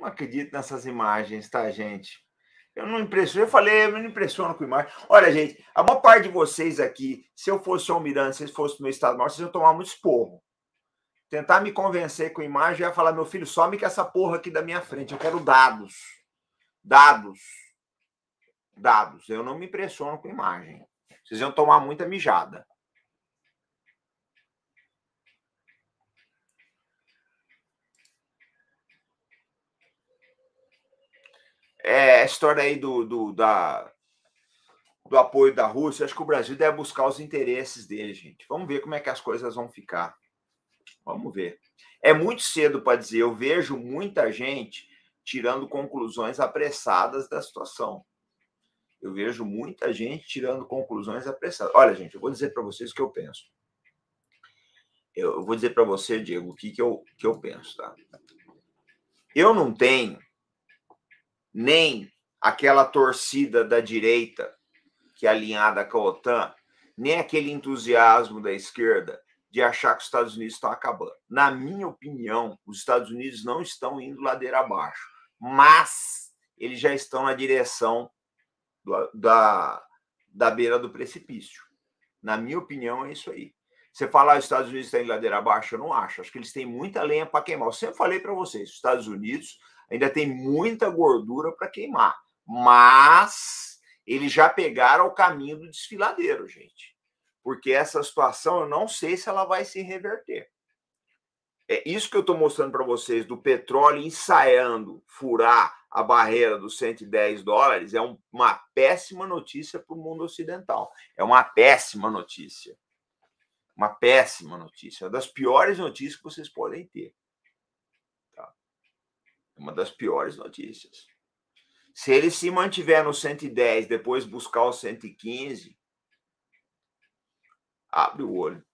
não acredito nessas imagens, tá, gente? Eu não impressiono. Eu falei, eu não impressiono com imagem. Olha, gente, a maior parte de vocês aqui, se eu fosse o Almirante, se eu fosse no meu estado maior, vocês iam tomar muito esporro. Tentar me convencer com imagem, eu ia falar, meu filho, some com essa porra aqui da minha frente. Eu quero dados. Dados. Dados. Eu não me impressiono com imagem. Vocês iam tomar muita mijada. é, a história aí do, do, da, do apoio da Rússia, acho que o Brasil deve buscar os interesses dele, gente. Vamos ver como é que as coisas vão ficar. Vamos ver. É muito cedo para dizer, eu vejo muita gente tirando conclusões apressadas da situação. Eu vejo muita gente tirando conclusões apressadas. Olha, gente, eu vou dizer para vocês o que eu penso. Eu vou dizer para você, Diego, o que, que, eu, que eu penso, tá? Eu não tenho nem aquela torcida da direita que é alinhada com a OTAN, nem aquele entusiasmo da esquerda de achar que os Estados Unidos estão acabando. Na minha opinião, os Estados Unidos não estão indo ladeira abaixo, mas eles já estão na direção do, da, da beira do precipício. Na minha opinião, é isso aí. Você falar os Estados Unidos estão tá em ladeira abaixo, eu não acho. Acho que eles têm muita lenha para queimar. Eu sempre falei para vocês, os Estados Unidos, ainda tem muita gordura para queimar, mas eles já pegaram o caminho do desfiladeiro, gente. Porque essa situação eu não sei se ela vai se reverter. É isso que eu estou mostrando para vocês do petróleo ensaiando furar a barreira dos 110 dólares é uma péssima notícia para o mundo ocidental. É uma péssima notícia. Uma péssima notícia. Uma das piores notícias que vocês podem ter. Uma das piores notícias. Se ele se mantiver no 110, depois buscar o 115, abre o olho.